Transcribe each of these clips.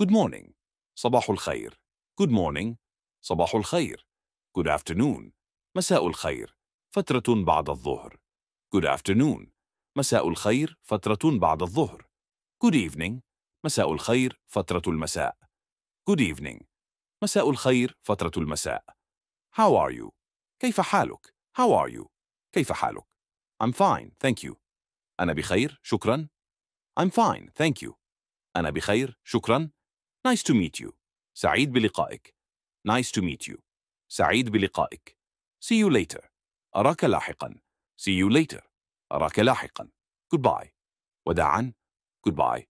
Good morning. صباح الخير. Good morning. صباح الخير. Good afternoon. مساء الخير. فترة بعد الظهر. Good afternoon. مساء الخير فترة بعد الظهر. Good evening. مساء الخير فترة المساء. Good evening. مساء الخير فترة المساء. How are you? كيف حالك? How are you? كيف حالك? I'm fine, thank you. أنا بخير, شكرا. I'm fine, thank you. أنا بخير, شكرا. Nice to meet you. سعيد بلقائك. Nice to meet you. سعيد بلقائك. See you later. أراك لاحقا. See you later. أراك لاحقا. Goodbye. وداعا. Goodbye.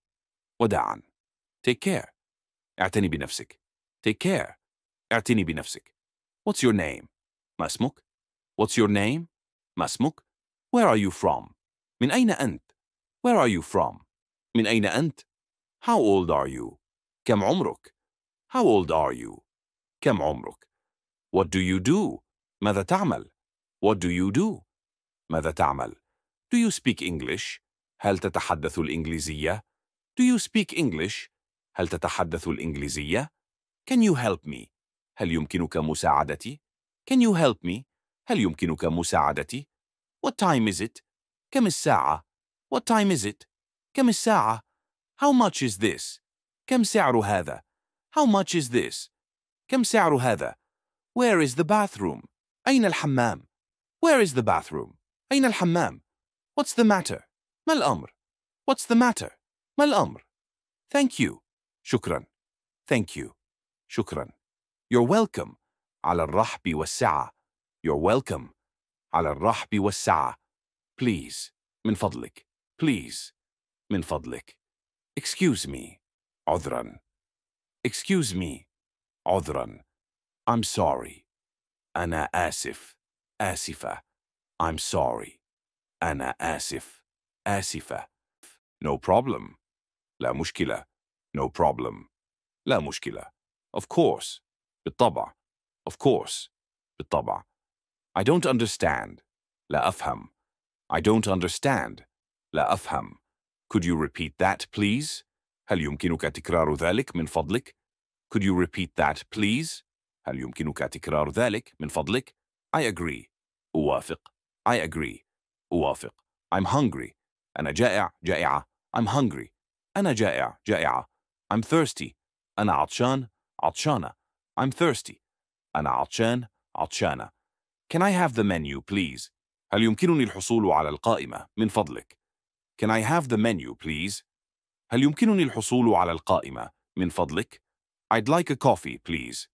وداعا. Take care. اعتني بنفسك. Take care. اعتني بنفسك. What's your name? ما اسمك؟ What's your name? ما اسمك؟ Where are you from? من أين أنت? Where are you from? من أين أنت? How old are you? كم عمرك؟ How old are you? كم عمرك؟ What do you do? ماذا تعمل؟ What do you do? ماذا تعمل؟ Do you speak English? هل تتحدث الإنجليزية؟ Do you speak English? هل تتحدث الإنجليزية؟ Can you help me? هل يمكنك مساعدتي؟ Can you help me? هل يمكنك مساعدتي؟ What time is it? كم الساعة؟ What time is it? كم الساعة؟ How much is this? كم سعر هذا? How much is this? كم سعر هذا? Where is the bathroom? أين الحمام? Where is the bathroom? أين الحمام? What's the matter? ما الأمر? What's the matter? ما الأمر? Thank you. شكرا. Thank you. شكرا. You're welcome. على الرحب والسعة. You're welcome. على الرحب والسعة. Please. من فضلك. Please. من فضلك. Excuse me. Odran, Excuse me Odran, I'm sorry Anna asif, asifa. آسفة I'm sorry Anna asif, asifa. No problem La مشكلة No problem La مشكلة Of course بالطبع Of course بالطبع I don't understand La afham. I don't understand La afham. Could you repeat that please? هل يمكنك تكرار ذلك من فضلك؟ Could you repeat that, please? هل يمكنك تكرار ذلك من فضلك؟ I agree. أوافق. I agree. أوافق. I'm hungry. أنا جائع جائعة. I'm hungry. أنا جائع جائعة. I'm thirsty. أنا عطشان عطشانة. I'm thirsty. أنا عطشان عطشانة. Can I have the menu, please? هل يمكنني الحصول على القائمة من فضلك؟ Can I have the menu, please? هل يمكنني الحصول على القائمة من فضلك؟ I'd like a coffee, please.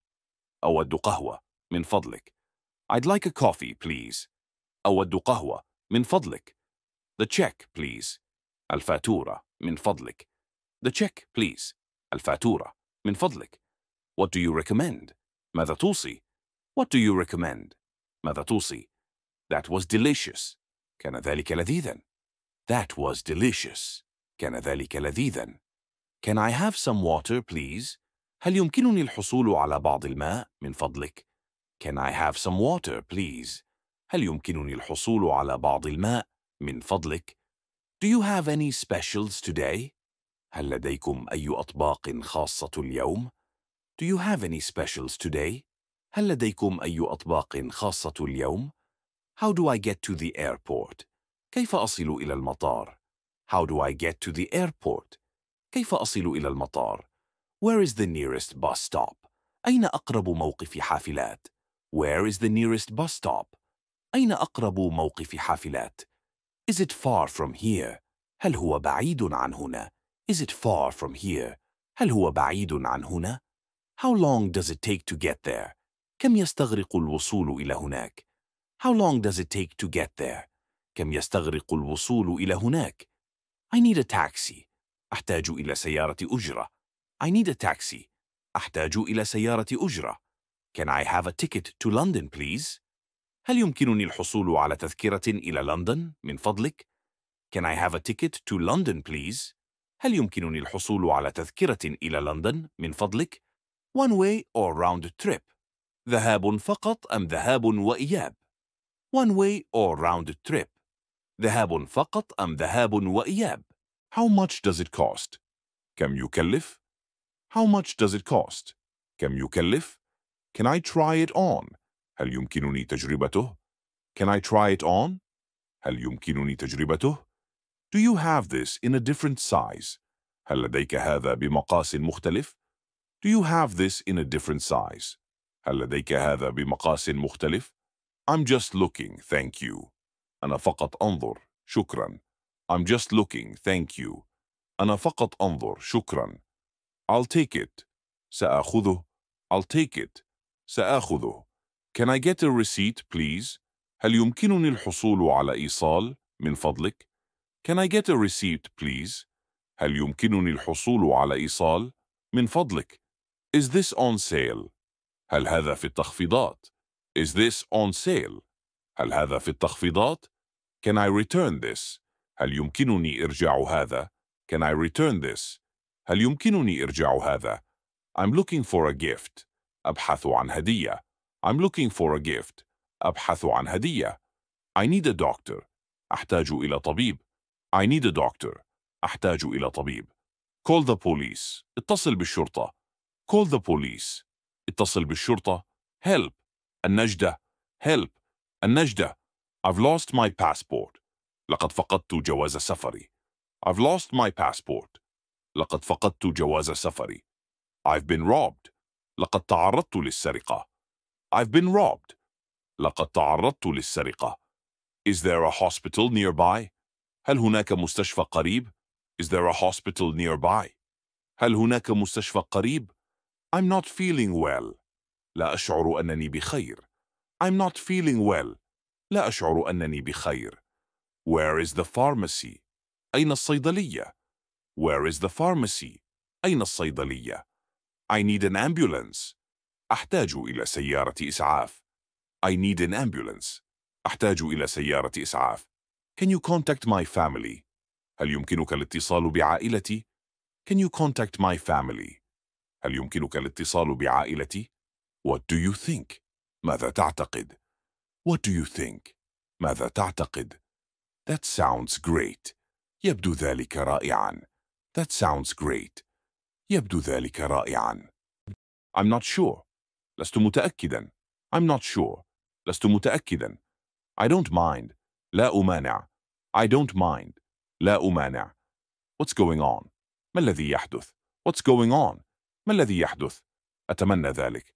أود قهوة من فضلك. I'd like a coffee, please. أود قهوة من فضلك. The check, please. الفاتورة من فضلك. The check, please. الفاتورة من فضلك. What do you recommend? ماذا توصي? What do you recommend? ماذا توصي? That was delicious. كان ذلك لذيذا. That was delicious. كان ذلك لذيذا. Can I have some water, please? هل يمكنني الحصول على بعض الماء من فضلك؟ Can I have some water, please? هل يمكنني الحصول على بعض الماء من فضلك؟ Do you have any specials today? هل لديكم أي أطباق خاصة اليوم؟ Do you have any specials today? هل لديكم أي أطباق خاصة اليوم؟ How do I get to the airport? كيف أصل إلى المطار؟ How do I get to the airport? كيف أصل إلى المطار? Where is the nearest bus stop? أين أقرب موقف حافلات? Where is the nearest bus stop? أين أقرب موقف حافلات? Is it far from here? هل هو بعيد عن هنا? Is it far from here? هل هو بعيد عن هنا? How long does it take to get there? كم يستغرق الوصول إلى هناك? How long does it take to get there? كم يستغرق الوصول إلى هناك؟ I need a taxi. أحتاج إلى سيارة أجرة. I need a taxi. أحتاج إلى سيارة أجرة. Can I have a ticket to London, please? هل يمكنني الحصول على تذكرة إلى لندن من فضلك؟ Can I have a ticket to London, please? هل يمكنني الحصول على تذكرة إلى لندن من فضلك؟ One way or round trip. ذهاب فقط أم ذهاب وإياب؟ One way or round trip. ذهاب فقط أم ذهاب وإياب؟ How much does it cost? كم يكلف? How much does it cost? كم يكلف? Can I try it on? هل يمكنني تجربته? Can I try it on? هل يمكنني تجربته? Do you have this in a different size? هل لديك هذا بمقاس مختلف? Do you have this in a different size? هل لديك هذا بمقاس مختلف? I'm just looking, thank you. أنا فقط أنظر شكرا I'm just looking thank you أنا فقط أنظر شكرا I'll take it سأخذه I'll take it سأخذه Can I get a receipt please هل يمكنني الحصول على إيصال من فضلك Can I get a receipt please هل يمكنني الحصول على إيصال من فضلك Is this on sale هل هذا في التخفيضات Is this on sale هل هذا في التخفيضات Can I return this? هل يمكنني إرجاع هذا? Can I return this? هل يمكنني إرجاع هذا? I'm looking for a gift. أبحث عن هدية. I'm looking for a gift. أبحث عن هدية. I need a doctor. أحتاج إلى طبيب. I need a doctor. أحتاج إلى طبيب. Call the police. اتصل بالشرطة. Call the police. اتصل بالشرطة. Help. النجدة. Help. النجدة. I've lost my passport. لقد فقدت جواز سفري. I've lost my passport. لقد فقدت جواز سفري. I've been robbed. لقد تعرضت للسرقة. I've been robbed. لقد تعرضت للسرقة. Is there a hospital nearby? هل هناك مستشفى قريب؟ Is there a hospital nearby? هل هناك مستشفى قريب؟ I'm not feeling well. لا أشعر أنني بخير. I'm not feeling well. لا أشعر أنني بخير. Where is the pharmacy? أين الصيدلية؟ Where is the pharmacy? أين الصيدلية؟ I need an ambulance. أحتاج إلى سيارة إسعاف. I need an ambulance. أحتاج إلى سيارة إسعاف. Can you contact my family? هل يمكنك الاتصال بعائلتي؟ Can you contact my family? هل يمكنك الاتصال بعائلتي؟ What do you think? ماذا تعتقد؟ What do you think? ماذا تعتقد? That sounds great. يبدو ذلك رائعا. That sounds great. يبدو ذلك رائعا. I'm not sure. لست متأكدا. I'm not sure. لست متأكدا. I don't mind. لا أمانع. I don't mind. لا أمانع. What's going on? ما الذي يحدث? What's going on? ما الذي يحدث؟ أتمنى ذلك.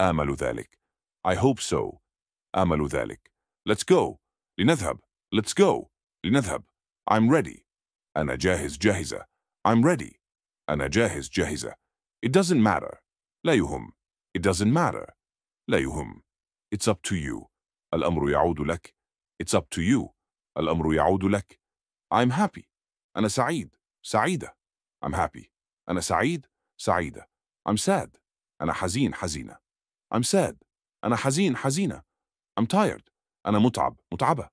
آمل ذلك. I hope so. آمل ذلك. Let's go. لنذهب. Let's go. لنذهب. I'm ready. أنا جاهز جاهزة. I'm ready. أنا جاهز جاهزة. It doesn't matter. لا يهم. It doesn't matter. لا يهم. It's up to you. الأمر يعود لك. It's up to you. الأمر يعود لك. I'm happy. أنا سعيد. سعيدة. I'm happy. أنا سعيد. سعيدة. I'm sad. أنا حزين حزينة. I'm sad. أنا حزين حزينة. I'm tired أنا متعب متعبة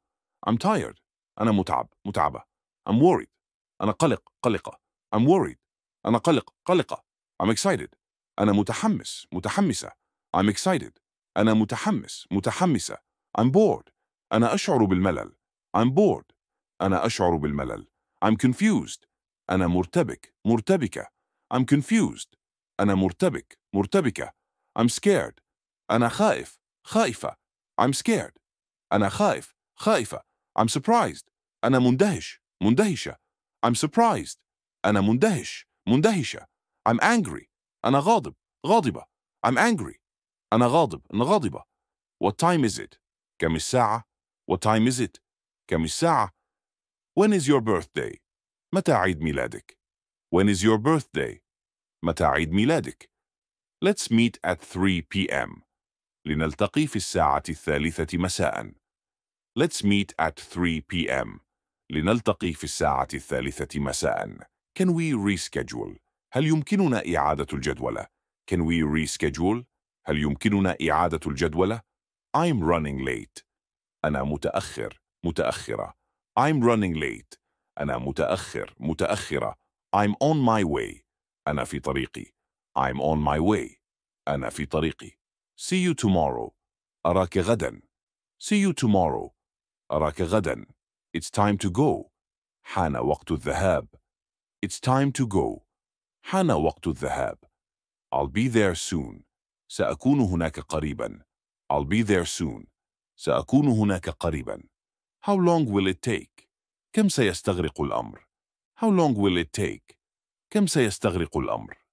I'm tired أنا متعب متعبة I'm worried أنا قلق قلقة I'm worried أنا قلق قلقة I'm excited أنا متحمس متحمسة I'm excited أنا متحمس متحمسة I'm bored أنا أشعر بالملل I'm bored أنا أشعر بالملل I'm confused أنا مرتبك مرتبكة I'm confused أنا مرتبك مرتبكة I'm scared أنا خائف خائفة I'm scared. أنا خايف. خايفة. I'm surprised. أنا مندهش. مندهشة. I'm surprised. أنا مندهش. مندهشة. I'm angry. أنا غاضب. غاضبة. I'm angry. أنا غاضب. أنا غاضبة. What time is it? كم الساعة? What time is it? كم الساعة? When is your birthday? متى عيد ميلادك? When is your birthday? متى عيد ميلادك? Let's meet at 3 p.m. لنلتقي في الساعة الثالثة مساء. Let's meet at 3 p.m. لنلتقي في الساعة الثالثة مساء. Can we reschedule? هل يمكننا إعادة الجدولة؟ Can we reschedule? هل يمكننا إعادة الجدولة؟ I'm running late. أنا متأخر، متأخرة. I'm running late. أنا متأخر، متأخرة. I'm on my way. أنا في طريقي. I'm on my way. أنا في طريقي. See you tomorrow. أراك غدا. See you tomorrow. أراك غدا. It's time to go. حان وقت الذهاب. It's time to go. حان وقت الذهاب. I'll be there soon. سأكون هناك قريبا. I'll be there soon. سأكون هناك قريبا. How long will it take? كم سيستغرق الأمر? How long will it take? كم سيستغرق الأمر؟